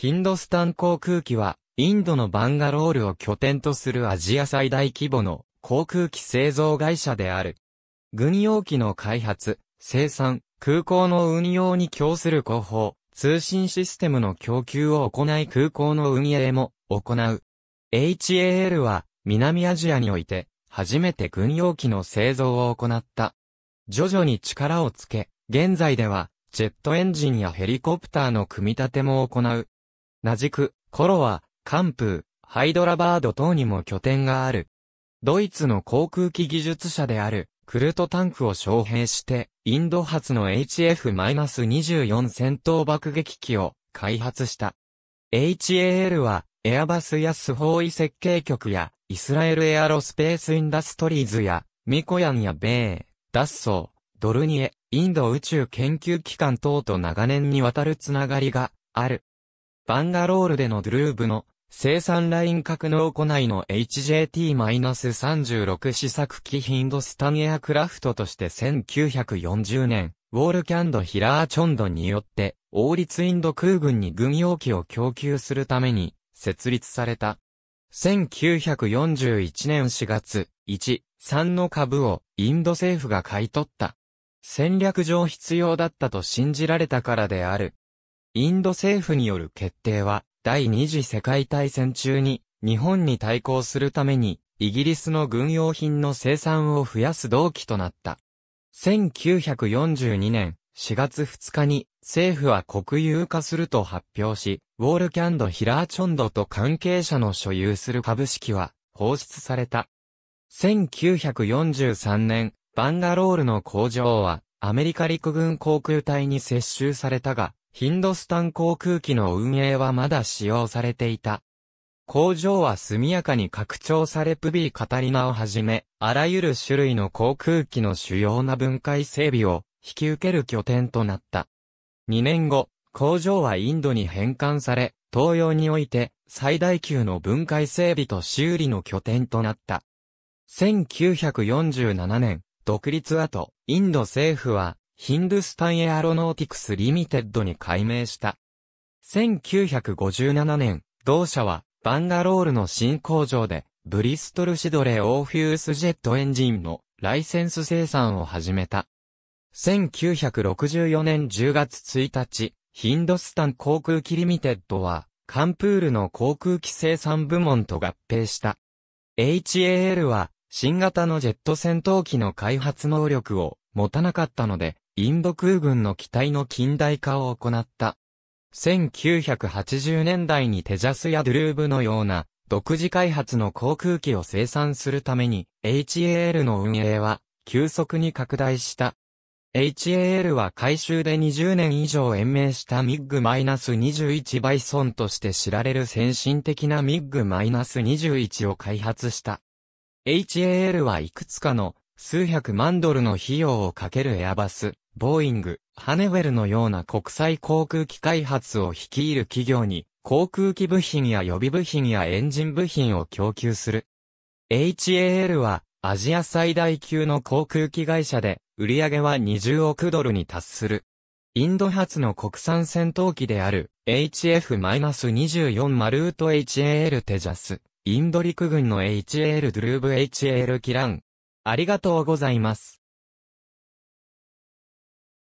ヒンドスタン航空機は、インドのバンガロールを拠点とするアジア最大規模の航空機製造会社である。軍用機の開発、生産、空港の運用に供する広報、通信システムの供給を行い空港の運営も行う。HAL は南アジアにおいて初めて軍用機の製造を行った。徐々に力をつけ、現在ではジェットエンジンやヘリコプターの組み立ても行う。ナジク、コロワ、カンプー、ハイドラバード等にも拠点がある。ドイツの航空機技術者である、クルトタンクを招聘して、インド発の HF-24 戦闘爆撃機を開発した。HAL は、エアバスやスホーイ設計局や、イスラエルエアロスペースインダストリーズや、ミコヤンやベー、ダッソー、ドルニエ、インド宇宙研究機関等と長年にわたるつながりがある。バンガロールでのドゥルーブの生産ライン格納庫内の HJT-36 試作機ヒンドスタンエアクラフトとして1940年、ウォールキャンド・ヒラーチョンドによって、王立インド空軍に軍用機を供給するために、設立された。1941年4月、1、3の株をインド政府が買い取った。戦略上必要だったと信じられたからである。インド政府による決定は、第二次世界大戦中に、日本に対抗するために、イギリスの軍用品の生産を増やす動機となった。1942年4月2日に政府は国有化すると発表し、ウォールキャンド・ヒラーチョンドと関係者の所有する株式は放出された。1943年、バンガロールの工場はアメリカ陸軍航空隊に接収されたが、ヒンドスタン航空機の運営はまだ使用されていた。工場は速やかに拡張されプビーカタリナをはじめ、あらゆる種類の航空機の主要な分解整備を引き受ける拠点となった。2年後、工場はインドに返還され、東洋において最大級の分解整備と修理の拠点となった。1947年、独立後、インド政府はヒンドゥスタンエアロノーティクスリミテッドに改名した。1957年、同社は、バンガロールの新工場で、ブリストルシドレオーフュースジェットエンジンのライセンス生産を始めた。1964年10月1日、ヒンドスタン航空機リミテッドは、カンプールの航空機生産部門と合併した。HAL は、新型のジェット戦闘機の開発能力を持たなかったので、インド空軍の機体の近代化を行った。1980年代にテジャスやドゥルーブのような独自開発の航空機を生産するために HAL の運営は急速に拡大した。HAL は改修で20年以上延命したミッグ -21 バイソンとして知られる先進的なミッグ -21 を開発した。HAL はいくつかの数百万ドルの費用をかけるエアバス、ボーイング、ハネウェルのような国際航空機開発を率いる企業に、航空機部品や予備部品やエンジン部品を供給する。HAL は、アジア最大級の航空機会社で、売上は20億ドルに達する。インド発の国産戦闘機である HF-24 マルート HAL テジャス、インド陸軍の HAL ドゥルーブ HAL キラン。ありがとうございます。